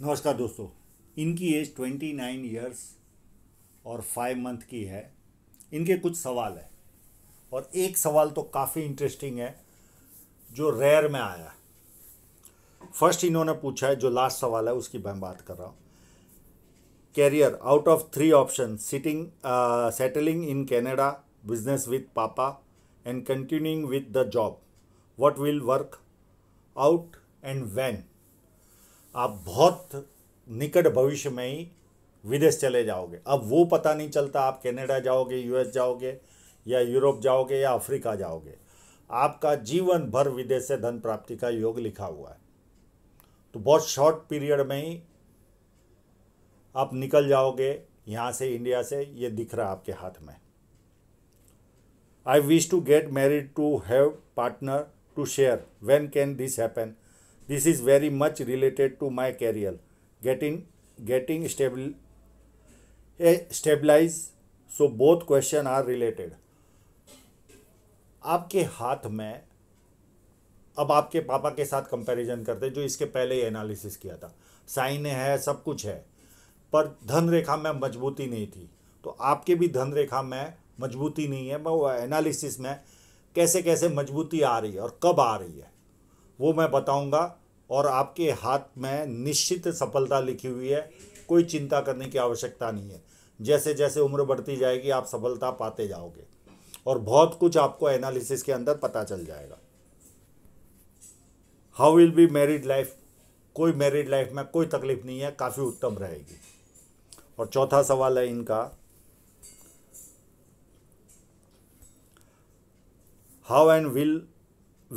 नमस्कार दोस्तों इनकी एज ट्वेंटी नाइन ईयर्स और फाइव मंथ की है इनके कुछ सवाल है और एक सवाल तो काफ़ी इंटरेस्टिंग है जो रेयर में आया फर्स्ट इन्होंने पूछा है जो लास्ट सवाल है उसकी मैं बात कर रहा हूँ career out of three option sitting settling in Canada business with पापा and continuing with the job what will work out and when आप बहुत निकट भविष्य में ही विदेश चले जाओगे अब वो पता नहीं चलता आप कनाडा जाओगे यूएस जाओगे या यूरोप जाओगे या अफ्रीका जाओगे आपका जीवन भर विदेश से धन प्राप्ति का योग लिखा हुआ है तो बहुत शॉर्ट पीरियड में ही आप निकल जाओगे यहाँ से इंडिया से ये दिख रहा आपके हाथ में I wish to get married to have partner to share when can this happen this is very much related to my career getting getting stable eh, stabilized so both question are related आपके हाथ में अब आपके पापा के साथ comparison करते जो इसके पहले ही एनालिसिस किया था साइन है सब कुछ है पर धन रेखा में मजबूती नहीं थी तो आपके भी धन रेखा में मजबूती नहीं है वो एनालिसिस में कैसे कैसे मजबूती आ रही है और कब आ रही है वो मैं बताऊंगा और आपके हाथ में निश्चित सफलता लिखी हुई है कोई चिंता करने की आवश्यकता नहीं है जैसे जैसे उम्र बढ़ती जाएगी आप सफलता पाते जाओगे और बहुत कुछ आपको एनालिसिस के अंदर पता चल जाएगा how will be married life कोई मैरिड लाइफ में कोई तकलीफ नहीं है काफ़ी उत्तम रहेगी और चौथा सवाल है इनका how and will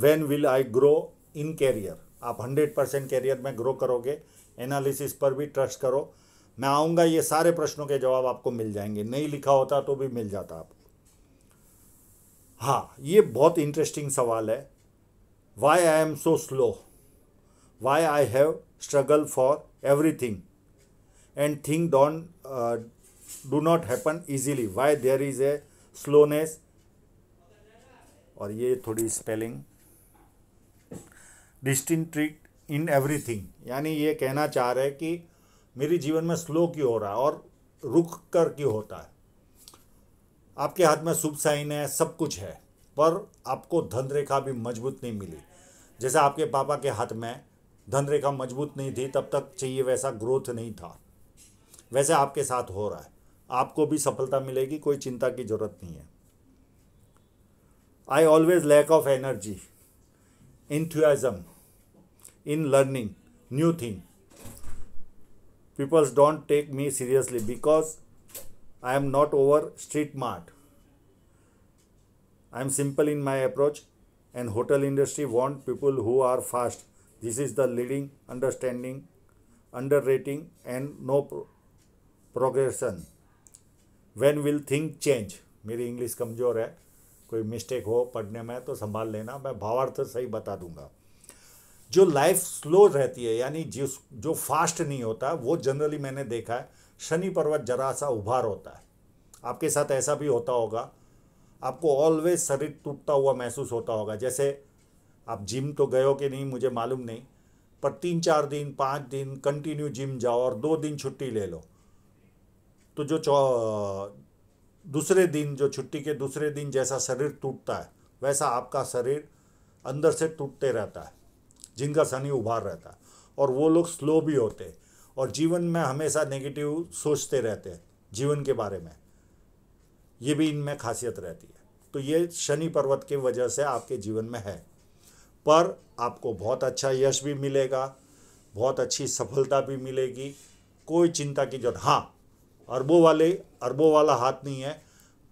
when will I grow in career आप हंड्रेड परसेंट कैरियर में ग्रो करोगे एनालिसिस पर भी ट्रस्ट करो मैं आऊँगा ये सारे प्रश्नों के जवाब आपको मिल जाएंगे नहीं लिखा होता तो भी मिल जाता आपको हाँ ये बहुत इंटरेस्टिंग सवाल है why I am so slow why I have struggle for everything and thing don't do not happen easily why there is a slowness और ये थोड़ी spelling distinct treat in everything यानी ये कहना चाह रहे हैं कि मेरी जीवन में स्लो क्यों हो रहा है और रुक कर क्यों होता है आपके हाथ में शुभ साइन है सब कुछ है पर आपको धन रेखा भी मजबूत नहीं मिली जैसे आपके पापा के हाथ में धन रेखा मजबूत नहीं थी तब तक चाहिए वैसा ग्रोथ नहीं था वैसे आपके साथ हो रहा है आपको भी सफलता मिलेगी कोई चिंता की जरूरत नहीं है I always lack of energy enthusiasm in learning new thing people don't take me seriously because i am not over street smart. i am simple in my approach and hotel industry want people who are fast this is the leading understanding underrating and no pro- progression when will thing change मेरी English कमज़ोर है कोई mistake हो पढ़ने में तो संभाल लेना मैं भावार्थ सही बता दूंगा जो लाइफ स्लो रहती है यानी जिस जो फास्ट नहीं होता वो जनरली मैंने देखा है शनि पर्वत जरा सा उभार होता है आपके साथ ऐसा भी होता होगा आपको ऑलवेज शरीर टूटता हुआ महसूस होता होगा जैसे आप जिम तो गए हो कि नहीं मुझे मालूम नहीं पर तीन चार दिन पाँच दिन कंटिन्यू जिम जाओ और दो दिन छुट्टी ले लो तो जो दूसरे दिन जो छुट्टी के दूसरे दिन जैसा शरीर टूटता है वैसा आपका शरीर अंदर से टूटते रहता है जिनका शनि उभार रहता है और वो लोग स्लो भी होते हैं और जीवन में हमेशा नेगेटिव सोचते रहते हैं जीवन के बारे में ये भी इनमें खासियत रहती है तो ये शनि पर्वत की वजह से आपके जीवन में है पर आपको बहुत अच्छा यश भी मिलेगा बहुत अच्छी सफलता भी मिलेगी कोई चिंता की जरूरत हाँ अरबों वाले अरबों वाला हाथ नहीं है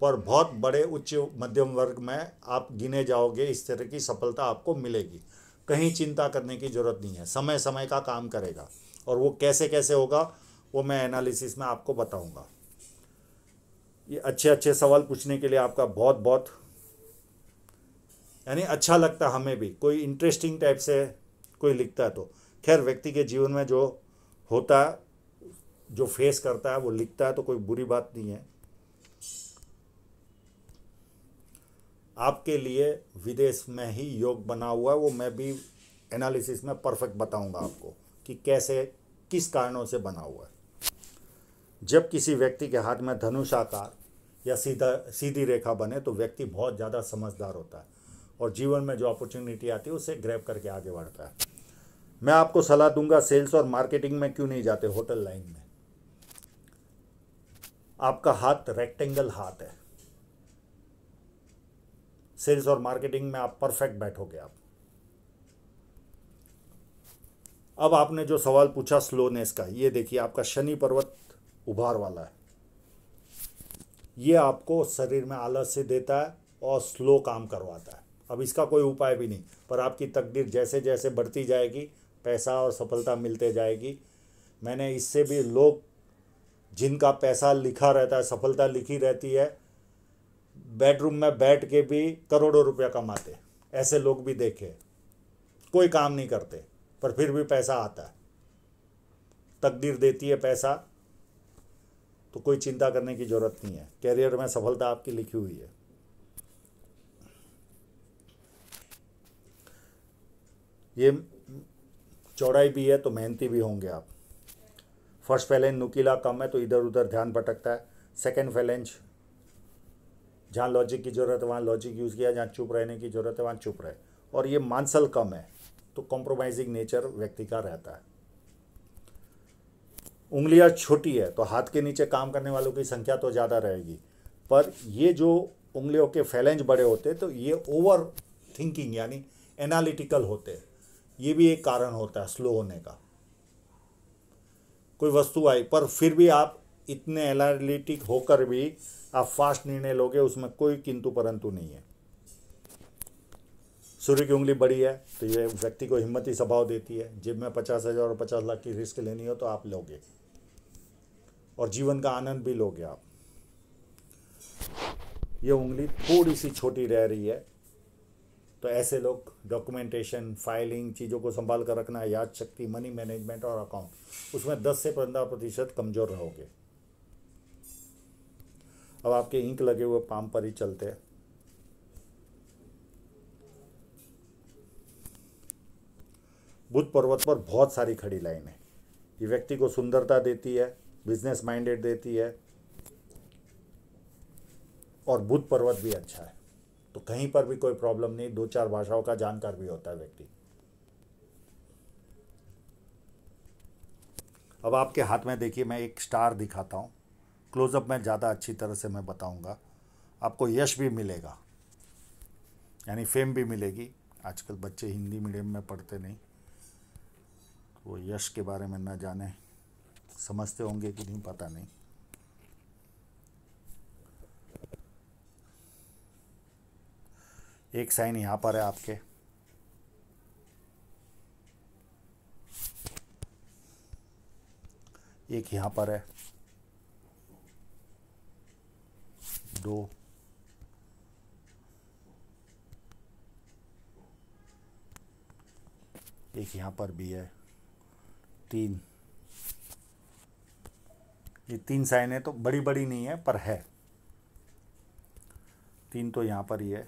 पर बहुत बड़े उच्च मध्यम वर्ग में आप गिने जाओगे इस तरह की सफलता आपको मिलेगी कहीं चिंता करने की ज़रूरत नहीं है समय समय का काम करेगा और वो कैसे कैसे होगा वो मैं एनालिसिस में आपको बताऊंगा ये अच्छे अच्छे सवाल पूछने के लिए आपका बहुत बहुत यानी अच्छा लगता हमें भी कोई इंटरेस्टिंग टाइप से कोई लिखता है तो खैर व्यक्ति के जीवन में जो होता है जो फेस करता है वो लिखता है तो कोई बुरी बात नहीं है आपके लिए विदेश में ही योग बना हुआ है वो मैं भी एनालिसिस में परफेक्ट बताऊंगा आपको कि कैसे किस कारणों से बना हुआ है जब किसी व्यक्ति के हाथ में धनुष आकार या सीधा सीधी रेखा बने तो व्यक्ति बहुत ज़्यादा समझदार होता है और जीवन में जो अपॉर्चुनिटी आती है उसे ग्रैब करके आगे बढ़ता है मैं आपको सलाह दूंगा सेल्स और मार्केटिंग में क्यों नहीं जाते होटल लाइन में आपका हाथ रेक्टेंगल हाथ है सेल्स और मार्केटिंग में आप परफेक्ट बैठोगे आप अब आपने जो सवाल पूछा स्लोनेस का ये देखिए आपका शनि पर्वत उभार वाला है ये आपको शरीर में आलस से देता है और स्लो काम करवाता है अब इसका कोई उपाय भी नहीं पर आपकी तकदीर जैसे जैसे बढ़ती जाएगी पैसा और सफलता मिलते जाएगी मैंने इससे भी लोग जिनका पैसा लिखा रहता है सफलता लिखी रहती है बेडरूम में बैठ के भी करोड़ों रुपया कमाते ऐसे लोग भी देखे कोई काम नहीं करते पर फिर भी पैसा आता है तकदीर देती है पैसा तो कोई चिंता करने की ज़रूरत नहीं है कैरियर में सफलता आपकी लिखी हुई है ये चौड़ाई भी है तो मेहनती भी होंगे आप फर्स्ट फैलेंज नुकीला कम है तो इधर उधर ध्यान भटकता है सेकेंड फैलेंज जहाँ लॉजिक की ज़रूरत है वहाँ लॉजिक यूज़ किया जहाँ चुप रहने की ज़रूरत है वहाँ चुप रहे और ये मानसल कम है तो कॉम्प्रोमाइजिंग नेचर व्यक्ति का रहता है उंगलियाँ छोटी है तो हाथ के नीचे काम करने वालों की संख्या तो ज़्यादा रहेगी पर ये जो उंगलियों के फैलेंज बड़े होते तो ये ओवर थिंकिंग यानी एनालिटिकल होते ये भी एक कारण होता है स्लो होने का कोई वस्तु आई पर फिर भी आप इतने एनालिटिक होकर भी आप फास्ट निर्णय लोगे उसमें कोई किंतु परंतु नहीं है सूर्य की उंगली बड़ी है तो ये व्यक्ति को हिम्मती स्वभाव देती है जिब में पचास हज़ार और पचास लाख की रिस्क लेनी हो तो आप लोगे और जीवन का आनंद भी लोगे आप ये उंगली थोड़ी सी छोटी रह रही है तो ऐसे लोग डॉक्यूमेंटेशन फाइलिंग चीज़ों को संभाल कर रखना याद शक्ति मनी मैनेजमेंट और अकाउंट उसमें दस से पंद्रह प्रतिशत कमज़ोर रहोगे अब आपके इंक लगे हुए पाम पर ही चलते हैं बुद्ध पर्वत पर बहुत सारी खड़ी लाइन है ये व्यक्ति को सुंदरता देती है बिजनेस माइंडेड देती है और बुद्ध पर्वत भी अच्छा है तो कहीं पर भी कोई प्रॉब्लम नहीं दो चार भाषाओं का जानकार भी होता है व्यक्ति अब आपके हाथ में देखिए मैं एक स्टार दिखाता हूँ क्लोजअप में ज़्यादा अच्छी तरह से मैं बताऊँगा आपको यश भी मिलेगा यानी फेम भी मिलेगी आजकल बच्चे हिंदी मीडियम में पढ़ते नहीं वो यश के बारे में ना जाने समझते होंगे कि नहीं पता नहीं एक साइन यहाँ पर है आपके एक यहाँ पर है दो एक यहाँ पर भी है तीन ये तीन साइन है तो बड़ी बड़ी नहीं है पर है तीन तो यहाँ पर ही है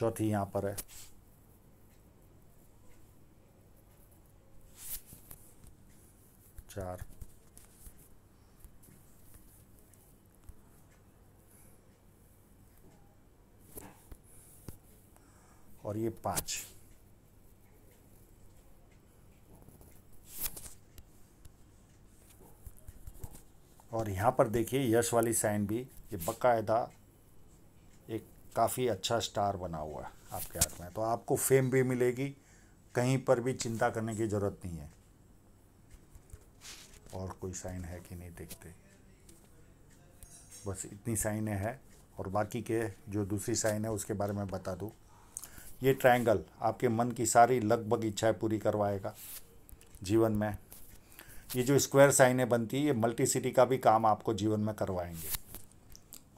चौथी यहां पर है चार और ये पांच और यहां पर देखिए यश वाली साइन भी ये बकायदा काफ़ी अच्छा स्टार बना हुआ है आपके हाथ में तो आपको फेम भी मिलेगी कहीं पर भी चिंता करने की ज़रूरत नहीं है और कोई साइन है कि नहीं देखते बस इतनी साइनें हैं और बाकी के जो दूसरी साइन है उसके बारे में बता दूँ ये ट्रायंगल आपके मन की सारी लगभग इच्छाएं पूरी करवाएगा जीवन में ये जो स्क्वायर साइनें बनती है ये मल्टी सिटी का भी काम आपको जीवन में करवाएंगे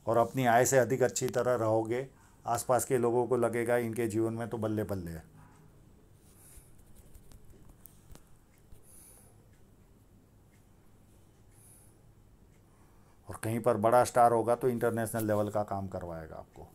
और अपनी आय से अधिक अच्छी तरह रहोगे आसपास के लोगों को लगेगा इनके जीवन में तो बल्ले बल्ले है और कहीं पर बड़ा स्टार होगा तो इंटरनेशनल लेवल का काम करवाएगा आपको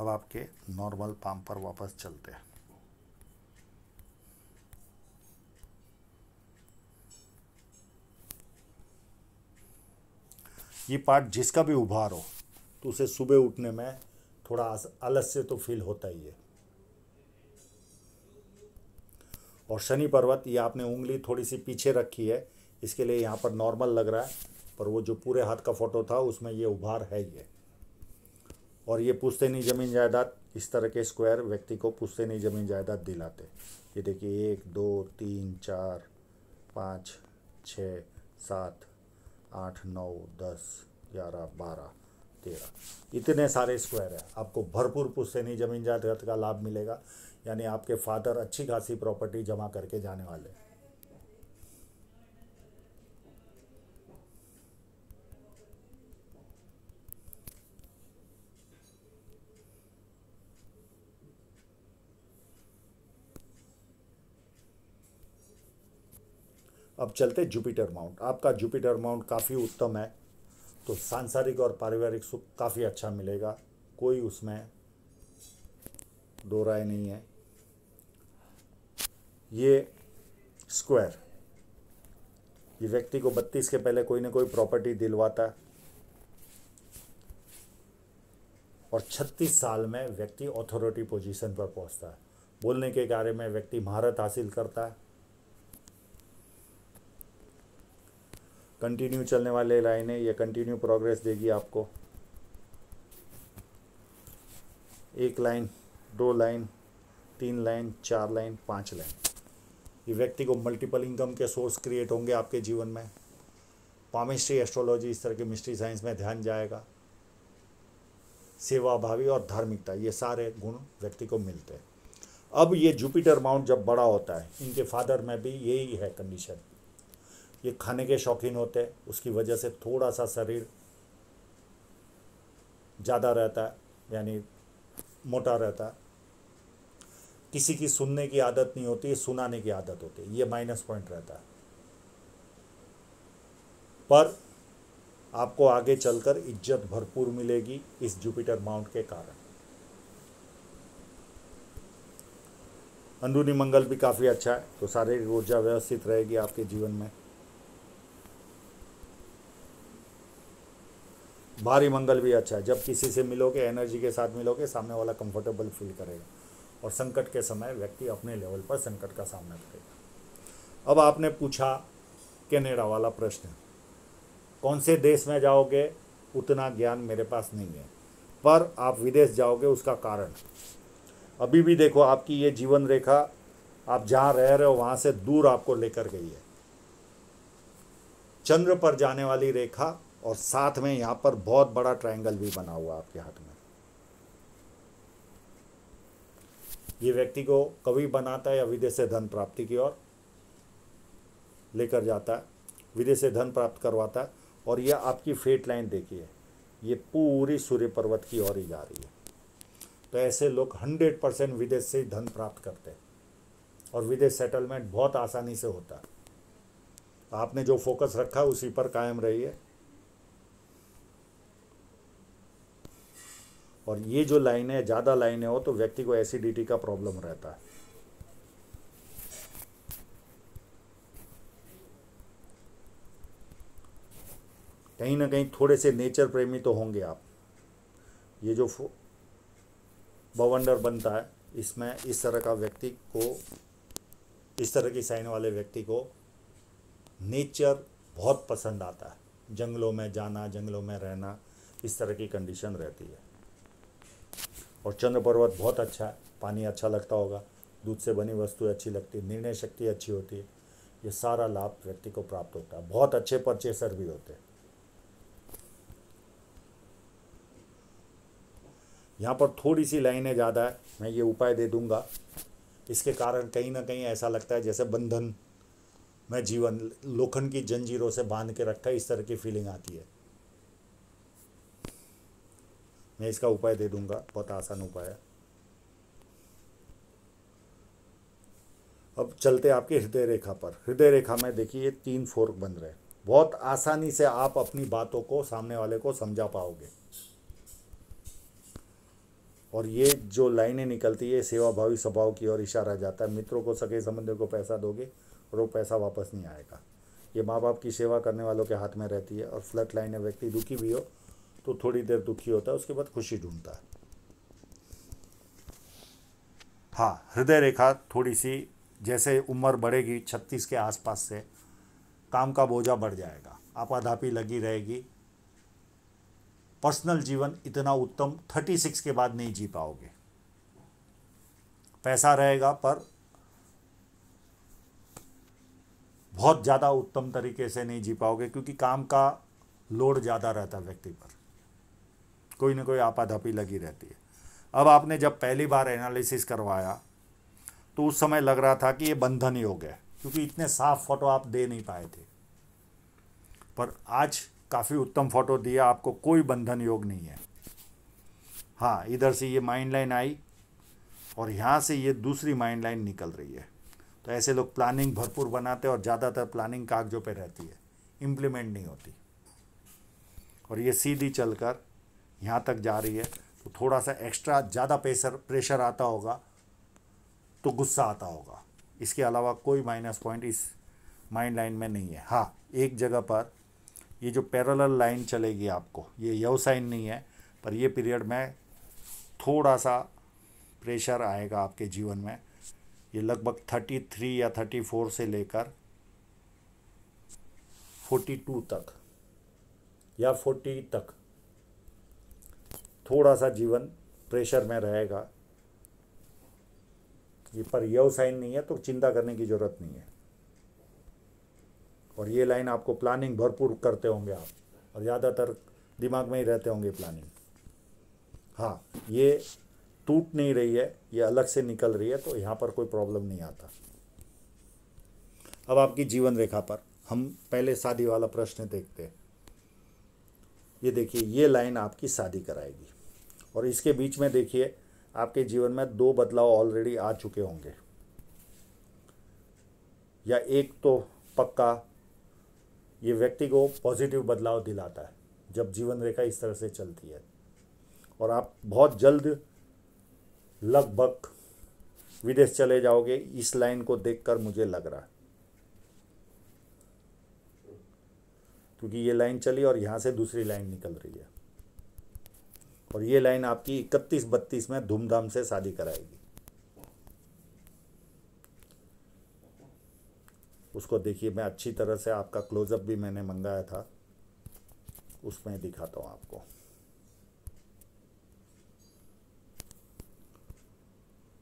अब आपके नॉर्मल पाम पर वापस चलते हैं ये पार्ट जिसका भी उभार हो तो उसे सुबह उठने में थोड़ा आलस्य तो फील होता ही है और शनि पर्वत ये आपने उंगली थोड़ी सी पीछे रखी है इसके लिए यहाँ पर नॉर्मल लग रहा है पर वो जो पूरे हाथ का फोटो था उसमें ये उभार है ही है और ये पुस्तैनी नहीं ज़मीन जायदाद इस तरह के स्क्वायर व्यक्ति को पूछते नहीं ज़मीन जायदाद दिलाते ये देखिए एक दो तीन चार पाँच छ सात आठ नौ दस ग्यारह बारह तेरह इतने सारे स्क्वायर है आपको भरपूर पुस्तैनी नहीं जमीन जायदाद का लाभ मिलेगा यानी आपके फादर अच्छी खासी प्रॉपर्टी जमा करके जाने वाले हैं अब चलते जुपिटर माउंट आपका जुपिटर माउंट काफ़ी उत्तम है तो सांसारिक और पारिवारिक सुख काफ़ी अच्छा मिलेगा कोई उसमें दो राय नहीं है ये स्क्वायर ये व्यक्ति को बत्तीस के पहले कोई ना कोई प्रॉपर्टी दिलवाता है और 36 साल में व्यक्ति अथॉरिटी पोजीशन पर पहुंचता है बोलने के कार्य में व्यक्ति महारत हासिल करता है कंटिन्यू चलने वाले लाइन है ये कंटिन्यू प्रोग्रेस देगी आपको एक लाइन दो लाइन तीन लाइन चार लाइन पांच लाइन ये व्यक्ति को मल्टीपल इनकम के सोर्स क्रिएट होंगे आपके जीवन में पामिस्ट्री एस्ट्रोलॉजी इस तरह के मिस्ट्री साइंस में ध्यान जाएगा सेवा भावी और धार्मिकता ये सारे गुण व्यक्ति को मिलते हैं अब ये जुपिटर माउंट जब बड़ा होता है इनके फादर में भी यही है कंडीशन ये खाने के शौकीन होते हैं उसकी वजह से थोड़ा सा शरीर ज़्यादा रहता है यानी मोटा रहता है किसी की सुनने की आदत नहीं होती सुनाने की आदत होती है ये माइनस पॉइंट रहता है पर आपको आगे चलकर इज्जत भरपूर मिलेगी इस जुपिटर माउंट के कारण अंदरूनी मंगल भी काफ़ी अच्छा है तो शारीरिक ऊर्जा व्यवस्थित रहेगी आपके जीवन में भारी मंगल भी अच्छा है जब किसी से मिलोगे एनर्जी के साथ मिलोगे सामने वाला कंफर्टेबल फील करेगा और संकट के समय व्यक्ति अपने लेवल पर संकट का सामना करेगा अब आपने पूछा कैनेडा वाला प्रश्न कौन से देश में जाओगे उतना ज्ञान मेरे पास नहीं है पर आप विदेश जाओगे उसका कारण अभी भी देखो आपकी ये जीवन रेखा आप जहाँ रह रहे हो वहाँ से दूर आपको लेकर गई है चंद्र पर जाने वाली रेखा और साथ में यहां पर बहुत बड़ा ट्रायंगल भी बना हुआ आपके हाथ में ये व्यक्ति को कवि बनाता है या विदेश से धन प्राप्ति की ओर लेकर जाता है विदेश से धन प्राप्त करवाता है और यह आपकी फेट लाइन देखिए ये पूरी सूर्य पर्वत की ओर ही जा रही है तो ऐसे लोग हंड्रेड परसेंट विदेश से धन प्राप्त करते हैं और विदेश सेटलमेंट बहुत आसानी से होता है आपने जो फोकस रखा उसी पर कायम रहिए और ये जो लाइन है ज़्यादा लाइनें हो तो व्यक्ति को एसिडिटी का प्रॉब्लम रहता है कहीं ना कहीं थोड़े से नेचर प्रेमी तो होंगे आप ये जो बवंडर बनता है इसमें इस तरह का व्यक्ति को इस तरह की साइन वाले व्यक्ति को नेचर बहुत पसंद आता है जंगलों में जाना जंगलों में रहना इस तरह की कंडीशन रहती है और चंद्र पर्वत बहुत अच्छा है पानी अच्छा लगता होगा दूध से बनी वस्तुएं अच्छी लगती है निर्णय शक्ति अच्छी होती है ये सारा लाभ व्यक्ति को प्राप्त होता है बहुत अच्छे परचेसर भी होते हैं यहाँ पर थोड़ी सी लाइनें ज़्यादा है मैं ये उपाय दे दूंगा इसके कारण कहीं ना कहीं ऐसा लगता है जैसे बंधन में जीवन लोखंड की जंजीरों से बांध के रखा है इस तरह की फीलिंग आती है मैं इसका उपाय दे दूंगा बहुत आसान उपाय है अब चलते आपके हृदय रेखा पर हृदय रेखा में देखिए ये तीन फोर्क बन रहे बहुत आसानी से आप अपनी बातों को सामने वाले को समझा पाओगे और ये जो लाइनें निकलती है सेवाभावी स्वभाव की ओर इशारा जाता है मित्रों को सगे संबंधियों को पैसा दोगे और वो पैसा वापस नहीं आएगा ये माँ बाप की सेवा करने वालों के हाथ में रहती है और फ्लट लाइन है व्यक्ति दुखी भी हो तो थोड़ी देर दुखी होता है उसके बाद खुशी ढूंढता है हाँ हृदय रेखा थोड़ी सी जैसे उम्र बढ़ेगी छत्तीस के आसपास से काम का बोझा बढ़ जाएगा आपाधापी लगी रहेगी पर्सनल जीवन इतना उत्तम थर्टी सिक्स के बाद नहीं जी पाओगे पैसा रहेगा पर बहुत ज़्यादा उत्तम तरीके से नहीं जी पाओगे क्योंकि काम का लोड ज़्यादा रहता है व्यक्ति पर कोई ना कोई आपाधापी लगी रहती है अब आपने जब पहली बार एनालिसिस करवाया तो उस समय लग रहा था कि ये बंधन योग है क्योंकि इतने साफ फोटो आप दे नहीं पाए थे पर आज काफ़ी उत्तम फोटो दिया आपको कोई बंधन योग नहीं है हाँ इधर से ये माइंड लाइन आई और यहाँ से ये दूसरी माइंड लाइन निकल रही है तो ऐसे लोग प्लानिंग भरपूर बनाते हैं और ज़्यादातर प्लानिंग कागजों पे रहती है इम्प्लीमेंट नहीं होती और ये सीधी चलकर यहाँ तक जा रही है तो थोड़ा सा एक्स्ट्रा ज़्यादा प्रेशर प्रेशर आता होगा तो गुस्सा आता होगा इसके अलावा कोई माइनस पॉइंट इस माइंड लाइन में नहीं है हाँ एक जगह पर ये जो पैरेलल लाइन चलेगी आपको ये यव साइन नहीं है पर ये पीरियड में थोड़ा सा प्रेशर आएगा आपके जीवन में ये लगभग थर्टी थ्री या थर्टी फोर से लेकर फोर्टी टू तक या फोर्टी तक थोड़ा सा जीवन प्रेशर में रहेगा ये पर यव साइन नहीं है तो चिंता करने की ज़रूरत नहीं है और ये लाइन आपको प्लानिंग भरपूर करते होंगे आप और ज़्यादातर दिमाग में ही रहते होंगे प्लानिंग हाँ ये टूट नहीं रही है ये अलग से निकल रही है तो यहाँ पर कोई प्रॉब्लम नहीं आता अब आपकी जीवन रेखा पर हम पहले शादी वाला प्रश्न देखते हैं ये देखिए ये लाइन आपकी शादी कराएगी और इसके बीच में देखिए आपके जीवन में दो बदलाव ऑलरेडी आ चुके होंगे या एक तो पक्का ये व्यक्ति को पॉजिटिव बदलाव दिलाता है जब जीवन रेखा इस तरह से चलती है और आप बहुत जल्द लगभग विदेश चले जाओगे इस लाइन को देखकर मुझे लग रहा है क्योंकि ये लाइन चली और यहाँ से दूसरी लाइन निकल रही है और ये लाइन आपकी इकतीस बत्तीस में धूमधाम से शादी कराएगी उसको देखिए मैं अच्छी तरह से आपका क्लोजअप भी मैंने मंगाया था उसमें दिखाता हूँ आपको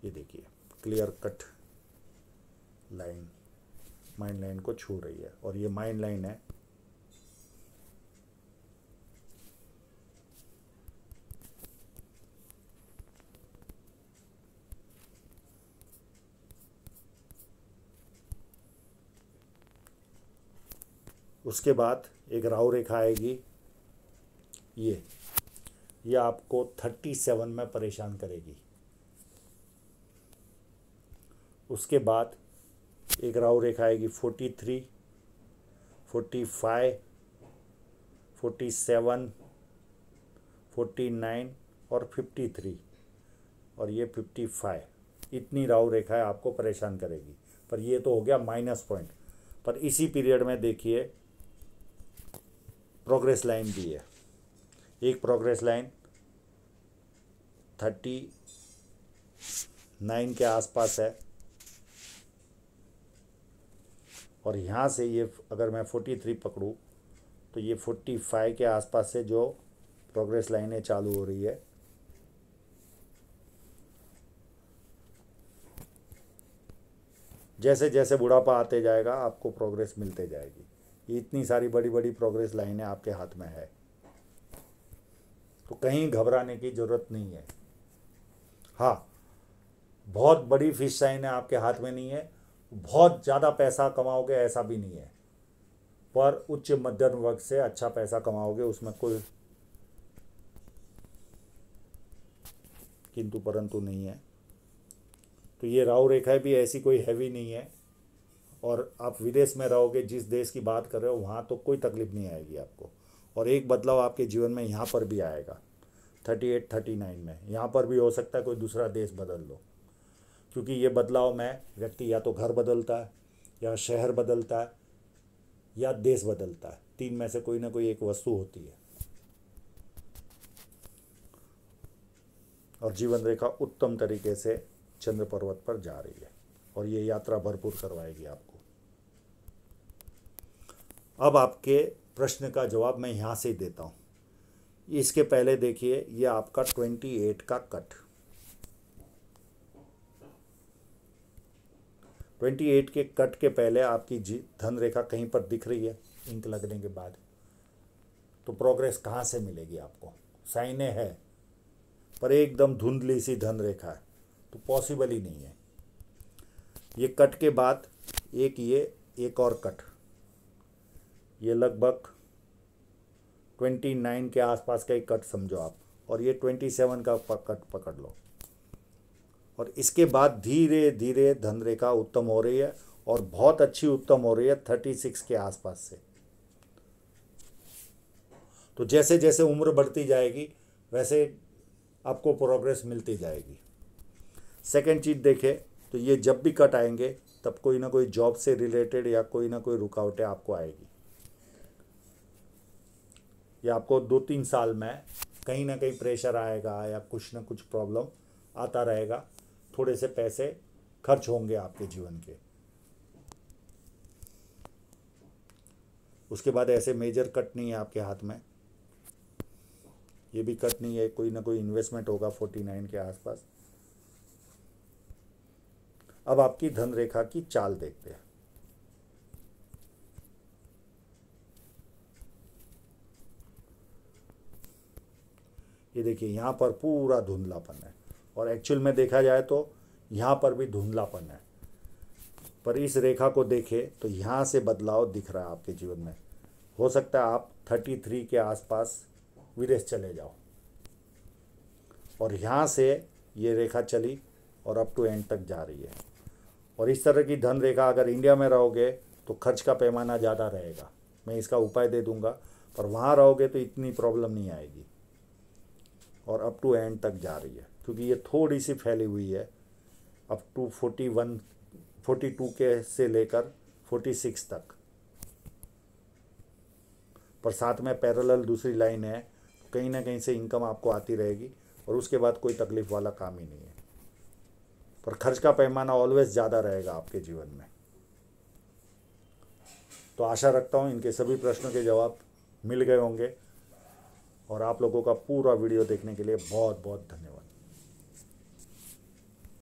ये देखिए clear cut line mind line को छू रही है और ये माइंड लाइन है उसके बाद एक राव रेखा आएगी ये ये आपको थर्टी सेवन में परेशान करेगी उसके बाद एक राव रेखा आएगी forty three forty five forty seven forty nine और फिफ्टी थ्री और ये फिफ्टी फाइव इतनी राव रेखाएँ आपको परेशान करेगी पर ये तो हो गया माइनस पॉइंट पर इसी पीरियड में देखिए प्रोग्रेस लाइन भी है एक प्रोग्रेस लाइन थर्टी नाइन के आसपास है और यहाँ से ये अगर मैं फोर्टी थ्री पकड़ूँ तो ये फोर्टी फाइव के आसपास से जो प्रोग्रेस लाइनें चालू हो रही है जैसे जैसे बुढ़ापा आते जाएगा आपको प्रोग्रेस मिलते जाएगी इतनी सारी बड़ी बड़ी प्रोग्रेस लाइनें आपके हाथ में है तो कहीं घबराने की ज़रूरत नहीं है हाँ बहुत बड़ी फिश लाइने आपके हाथ में नहीं है बहुत ज़्यादा पैसा कमाओगे ऐसा भी नहीं है पर उच्च मध्यम वर्ग से अच्छा पैसा कमाओगे उसमें कोई किंतु परंतु नहीं है तो ये राहु रेखाएं भी ऐसी कोई हैवी नहीं है और आप विदेश में रहोगे जिस देश की बात कर रहे हो वहाँ तो कोई तकलीफ नहीं आएगी आपको और एक बदलाव आपके जीवन में यहाँ पर भी आएगा थर्टी एट थर्टी नाइन में यहाँ पर भी हो सकता है कोई दूसरा देश बदल लो क्योंकि ये बदलाव में व्यक्ति या तो घर बदलता है या शहर बदलता है या देश बदलता है तीन में से कोई ना कोई एक वस्तु होती है और जीवन रेखा उत्तम तरीके से चंद्र पर्वत पर जा रही है और ये यात्रा भरपूर करवाएगी आपको अब आपके प्रश्न का जवाब मैं यहाँ से ही देता हूँ इसके पहले देखिए ये आपका ट्वेंटी एट का कट ट्वेंटी एट के कट के पहले आपकी जी धन रेखा कहीं पर दिख रही है इंक लगने के बाद तो प्रोग्रेस कहाँ से मिलेगी आपको साइने है पर एकदम धुंधली सी धन रेखा है तो पॉसिबल ही नहीं है ये कट के बाद एक ये एक और कट ये लगभग ट्वेंटी नाइन के आसपास का एक कट समझो आप और ये ट्वेंटी सेवन का कट पकड़ लो और इसके बाद धीरे धीरे धनरेखा उत्तम हो रही है और बहुत अच्छी उत्तम हो रही है थर्टी सिक्स के आसपास से तो जैसे जैसे उम्र बढ़ती जाएगी वैसे आपको प्रोग्रेस मिलती जाएगी सेकेंड चीज़ देखें तो ये जब भी कट आएंगे तब कोई ना कोई जॉब से रिलेटेड या कोई ना कोई रुकावटें आपको आएगी या आपको दो तीन साल में कहीं ना कहीं प्रेशर आएगा या कुछ ना कुछ प्रॉब्लम आता रहेगा थोड़े से पैसे खर्च होंगे आपके जीवन के उसके बाद ऐसे मेजर कट नहीं है आपके हाथ में ये भी कट नहीं है कोई ना कोई इन्वेस्टमेंट होगा फोर्टी नाइन के आसपास अब आपकी धन रेखा की चाल देखते हैं ये देखिए यहाँ पर पूरा धुंधलापन है और एक्चुअल में देखा जाए तो यहाँ पर भी धुंधलापन है पर इस रेखा को देखे तो यहाँ से बदलाव दिख रहा है आपके जीवन में हो सकता है आप थर्टी थ्री के आसपास विदेश चले जाओ और यहाँ से ये रेखा चली और अप टू एंड तक जा रही है और इस तरह की धन रेखा अगर इंडिया में रहोगे तो खर्च का पैमाना ज़्यादा रहेगा मैं इसका उपाय दे दूंगा पर वहाँ रहोगे तो इतनी प्रॉब्लम नहीं आएगी और अप टू एंड तक जा रही है क्योंकि ये थोड़ी सी फैली हुई है up to forty one forty two के से लेकर फोर्टी सिक्स तक पर साथ में पैरेलल दूसरी लाइन है तो कहीं ना कहीं से इनकम आपको आती रहेगी और उसके बाद कोई तकलीफ वाला काम ही नहीं है पर खर्च का पैमाना ऑलवेज ज़्यादा रहेगा आपके जीवन में तो आशा रखता हूँ इनके सभी प्रश्नों के जवाब मिल गए होंगे और आप लोगों का पूरा वीडियो देखने के लिए बहुत बहुत धन्यवाद